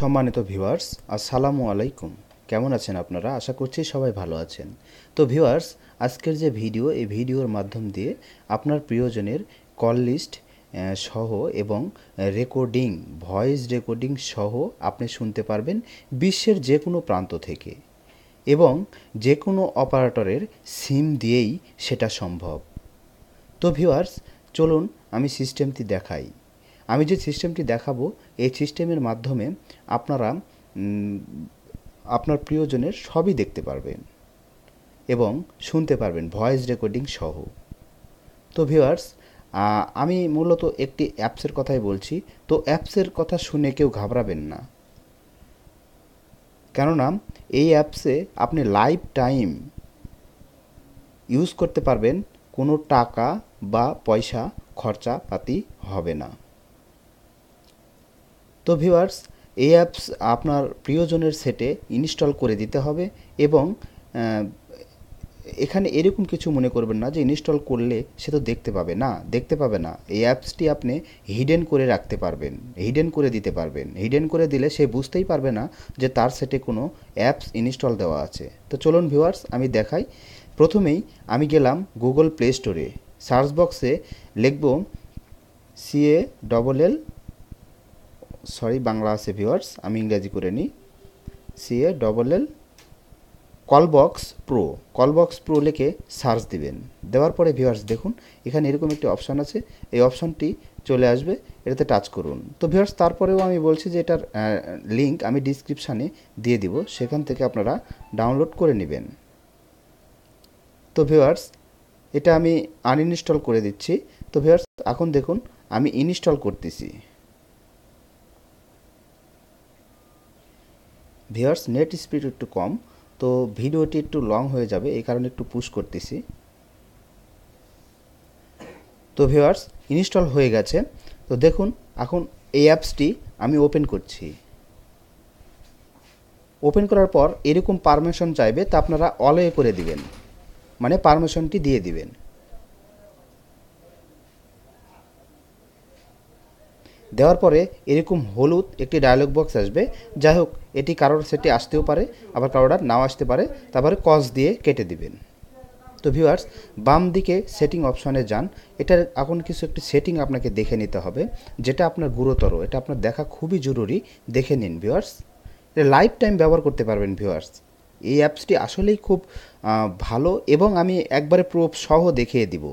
সম্মানিত ভিউয়ার্স আসসালামু আলাইকুম কেমন আছেন আপনারা আশা করছি সবাই ভালো আছেন তো ভিউয়ার্স আজকের যে ভিডিও এই ভিডিওর মাধ্যম দিয়ে আপনার প্রিয়জনের কল লিস্ট সহ এবং রেকর্ডিং ভয়েস রেকর্ডিং সহ আপনি শুনতে পারবেন বিশ্বের যে কোনো প্রান্ত থেকে এবং যে কোনো অপারেটরের সিম দিয়েই সেটা সম্ভব তো ভিউয়ার্স চলুন আমি সিস্টেমটি দেখাই আমি যে সিস্টেমটি দেখাবো এই সিস্টেমের মাধ্যমে আপনারা আপনার প্রিয়জনের সবই দেখতে পারবেন এবং শুনতে পারবেন ভয়েস রেকর্ডিং সহ তো ভিওয়ার্স আমি মূলত একটি অ্যাপসের কথাই বলছি তো অ্যাপসের কথা শুনে কেউ ঘাবড়াবেন না কেননা এই অ্যাপসে আপনি লাইফ টাইম ইউজ করতে পারবেন কোনো টাকা বা পয়সা খরচাপাতি হবে না তো ভিউয়ার্স এই অ্যাপস আপনার প্রিয়জনের সেটে ইনস্টল করে দিতে হবে এবং এখানে এরকম কিছু মনে করবেন না যে ইনস্টল করলে সে তো দেখতে পাবে না দেখতে পাবে না এই অ্যাপসটি আপনি হিডেন করে রাখতে পারবেন হিডেন করে দিতে পারবেন হিডেন করে দিলে সে বুঝতেই পারবে না যে তার সেটে কোনো অ্যাপস ইনস্টল দেওয়া আছে তো চলুন ভিউয়ার্স আমি দেখাই প্রথমেই আমি গেলাম গুগল প্লে স্টোরে সার্চ বক্সে লিখব C A double L sorry Bangla আছে ভিওয়ার্স আমি ইংরাজি করে নিই C A double L callbox pro callbox pro লেখে সার্চ দিবেন দেওয়ার পরে ভিওয়ার্স দেখুন এখানে এরকম একটি অপশান আছে এই অপশানটি চলে আসবে এটাতে টাচ করুন তো ভিওয়ার্স তারপরেও আমি বলছি যে এটার লিঙ্ক আমি ডিসক্রিপশানে দিয়ে দিব সেখান থেকে আপনারা ডাউনলোড করে নেবেন তো ভিওয়ার্স এটা আমি আনইনস্টল করে দিচ্ছি তো ভিওয়ার্স এখন দেখুন আমি ইনস্টল করতেছি ভিওয়ার্স নেট স্পিড একটু কম তো ভিডিওটি একটু লং হয়ে যাবে এই কারণে একটু পুশ করতেছি তো ভিওয়ার্স ইনস্টল হয়ে গেছে তো দেখুন এখন এই অ্যাপসটি আমি ওপেন করছি ওপেন করার পর এরকম পারমিশন চাইবে তা আপনারা অলে করে দিবেন মানে পারমিশনটি দিয়ে দিবেন দেওয়ার পরে এরকম হলুদ একটি ডায়লগ বক্স আসবে যাই হোক এটি কারোর সেটি আসতেও পারে আবার কারোর নাও আসতে পারে তারপরে কস দিয়ে কেটে দিবেন তো ভিউয়ার্স বাম দিকে সেটিং অপশনে যান এটার এখন কিছু একটি সেটিং আপনাকে দেখে নিতে হবে যেটা আপনার গুরুতর এটা আপনার দেখা খুবই জরুরি দেখে নিন ভিউয়ার্স এটা লাইফ টাইম ব্যবহার করতে পারবেন ভিউয়ার্স এই অ্যাপসটি আসলেই খুব ভালো এবং আমি একবারে প্রুফ সহ দেখিয়ে দিব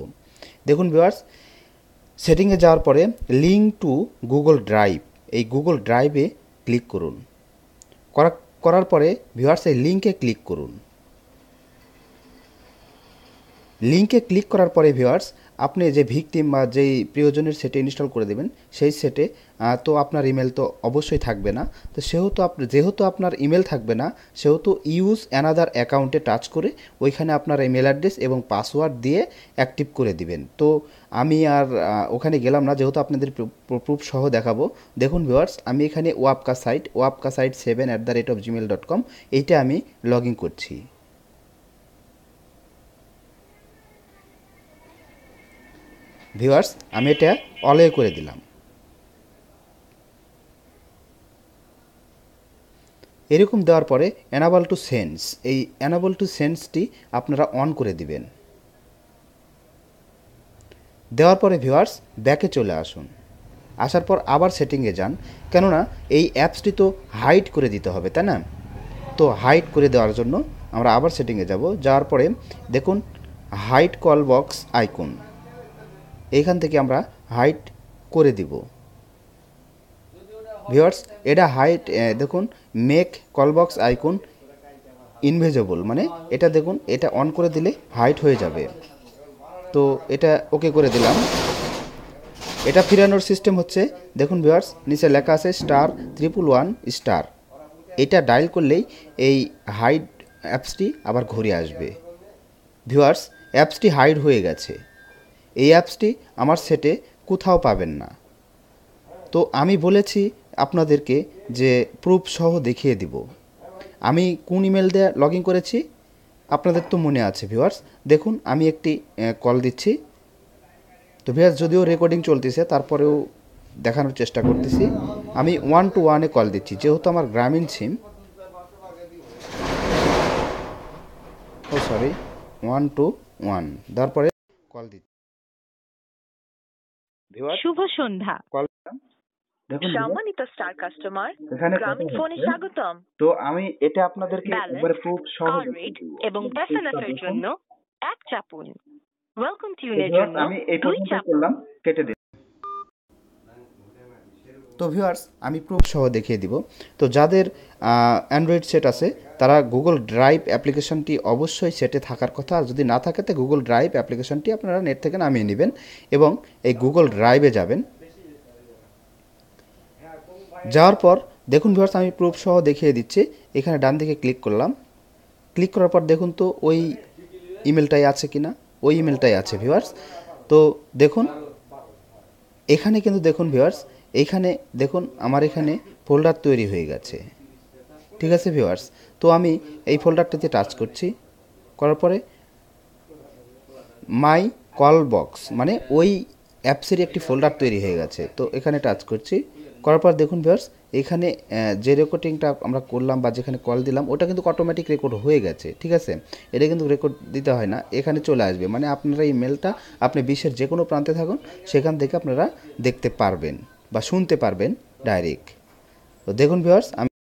দেখুন ভিউয়ার্স সেটিংয়ে যাওয়ার পরে লিঙ্ক টু গুগল ড্রাইভ এই গুগল ড্রাইভে ক্লিক করুন করা করার পরে ভিউয়ার্স এই লিঙ্কে ক্লিক করুন লিঙ্কে ক্লিক করার পরে ভিউয়ার্স আপনি যে ভিকটিম বা যেই প্রিয়জনের সেটে ইনস্টল করে দেবেন সেই সেটে তো আপনার ইমেল তো অবশ্যই থাকবে না তো সেহেতু আপনি যেহেতু আপনার ইমেল থাকবে না সেহেতু ইউজ অ্যানাদার অ্যাকাউন্টে টাচ করে ওইখানে আপনার ইমেল অ্যাড্রেস এবং পাসওয়ার্ড দিয়ে অ্যাক্টিভ করে দিবেন তো আমি আর ওখানে গেলাম না যেহেতু আপনাদের প্রুফ সহ দেখাবো দেখুন ভিওয়ার্স আমি এখানে Wapka site Wapka site seven at the rate of Gmail dot com এইটা আমি লগ ইন করছি ভিউয়ার্স আমি এটা অলে করে দিলাম এরকম দেওয়ার পরে অ্যানাবল টু সেন্স এই অ্যানাবল টু সেন্সটি আপনারা অন করে দিবেন দেওয়ার পরে ভিউয়ার্স ব্যাকে চলে আসুন আসার পর আবার সেটিংয়ে যান কেননা এই অ্যাপসটি তো হাইট করে দিতে হবে তাই না তো হাইট করে দেওয়ার জন্য আমরা আবার সেটিংয়ে যাব যাওয়ার পরে দেখুন হাইট কল বক্স আইকন এইখান থেকে আমরা হাইট করে দিব ভিওয়ার্স এটা হাইট দেখুন মেক কলবক্স আইকন ইনভেজেবল মানে এটা দেখুন এটা অন করে দিলে হাইট হয়ে যাবে তো এটা ওকে করে দিলাম এটা ফিরানোর সিস্টেম হচ্ছে দেখুন ভিওয়ার্স নিচে লেখা আছে স্টার ত্রিপুল ওয়ান স্টার এটা ডায়াল করলেই এই হাইড অ্যাপসটি আবার ঘুরে আসবে ভিউয়ার্স অ্যাপসটি হাইড হয়ে গেছে এই অ্যাপসটি আমার সেটে কোথাও পাবেন না তো আমি বলেছি আপনাদেরকে যে প্রুফ সহ দেখিয়ে দিব আমি কোন ইমেল দিয়ে লগ ইন করেছি আপনাদের তো মনে আছে ভিউয়ার্স দেখুন আমি একটি কল দিচ্ছি তো ভিউয়ার্স যদিও রেকর্ডিং চলতেছে তারপরেও দেখানোর চেষ্টা করতেছি আমি ওয়ান টু ওয়ানে কল দিচ্ছি যেহেতু আমার গ্রামীণ সিম ও সরি ওয়ান টু ওয়ান তারপরে কল দিচ্ছি শুভ সন্ধ্যা সম্মানিত স্টার কাস্টমার গ্রামীণ ফোনে স্বাগতম তো আমি এটা আপনাদেরকে একবার খুব সহজ এবং জন্য এক চাপুন ওয়েলকাম জন্য আমি করলাম কেটে তো ভিউয়ার্স আমি প্রুফ সহ দেখিয়ে দিব তো যাদের অ্যান্ড্রয়েড সেট আছে তারা গুগল ড্রাইভ অ্যাপ্লিকেশনটি অবশ্যই সেটে থাকার কথা আর যদি না থাকে তো গুগল ড্রাইভ অ্যাপ্লিকেশনটি আপনারা নেট থেকে নামিয়ে নেবেন এবং এই গুগল ড্রাইভে যাবেন যাওয়ার পর দেখুন ভিউয়ার্স আমি প্রুফ সহ দেখিয়ে দিচ্ছি এখানে ডান দিকে ক্লিক করলাম ক্লিক করার পর দেখুন তো ওই ইমেলটাই আছে কি না ওই ইমেলটাই আছে ভিওয়ার্স তো দেখুন এখানে কিন্তু দেখুন ভিওয়ার্স এইখানে দেখুন আমার এখানে ফোল্ডার তৈরি হয়ে গেছে ঠিক আছে ভিউয়ার্স তো আমি এই ফোল্ডারটাতে টাচ করছি করার পরে মাই কল বক্স মানে ওই অ্যাপসের একটি ফোল্ডার তৈরি হয়ে গেছে তো এখানে টাচ করছি করার পর দেখুন ভিউয়ার্স এখানে যে রেকর্ডিংটা আমরা করলাম বা যেখানে কল দিলাম ওটা কিন্তু অটোমেটিক রেকর্ড হয়ে গেছে ঠিক আছে এটা কিন্তু রেকর্ড দিতে হয় না এখানে চলে আসবে মানে আপনারা এই মেলটা আপনি বিশ্বের যে কোনো প্রান্তে থাকুন সেখান থেকে আপনারা দেখতে পারবেন বা শুনতে পারবেন ডাইরেক্ট তো দেখুন ভিউয়ার্স আমি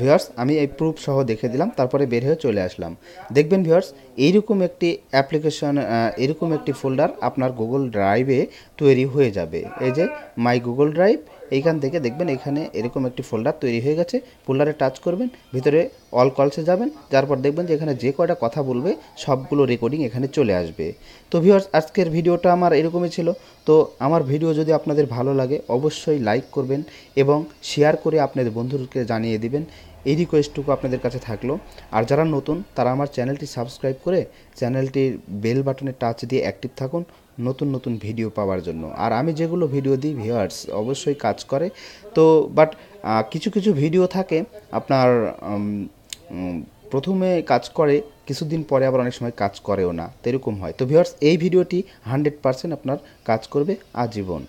ভিওয়ার্স আমি এই প্রুফ সহ দেখে দিলাম তারপরে বের হয়ে চলে আসলাম দেখবেন ভিওয়ার্স এইরকম একটি অ্যাপ্লিকেশন এরকম একটি ফোল্ডার আপনার গুগল ড্রাইভে তৈরি হয়ে যাবে এই যে মাই গুগল ড্রাইভ এইখান থেকে দেখবেন এখানে এরকম একটি ফোল্ডার তৈরি হয়ে গেছে ফোল্ডারে টাচ করবেন ভিতরে অল কলসে যাবেন যারপর দেখবেন যে এখানে যে কয়টা কথা বলবে সবগুলো রেকর্ডিং এখানে চলে আসবে তো ভিউয়ার্স আজকের ভিডিওটা আমার এরকমই ছিল তো আমার ভিডিও যদি আপনাদের ভালো লাগে অবশ্যই লাইক করবেন এবং শেয়ার করে আপনাদের বন্ধুদেরকে জানিয়ে দিবেন এই রিকোয়েস্টটুকু আপনাদের কাছে থাকলো আর যারা নতুন তারা আমার চ্যানেলটি সাবস্ক্রাইব করে চ্যানেলটির বেল বাটনে টাচ দিয়ে অ্যাক্টিভ থাকুন নতুন নতুন ভিডিও পাওয়ার জন্য আর আমি যেগুলো ভিডিও দিই ভিউয়ার্স অবশ্যই কাজ করে তো বাট কিছু কিছু ভিডিও থাকে আপনার প্রথমে কাজ করে কিছুদিন পরে আবার অনেক সময় কাজ করেও না তো এরকম হয় তো ভিউয়ার্স এই ভিডিওটি হান্ড্রেড পারসেন্ট আপনার কাজ করবে আজীবন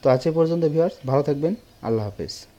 তো আজ পর্যন্ত ভিউয়ার্স ভালো থাকবেন আল্লাহ হাফেজ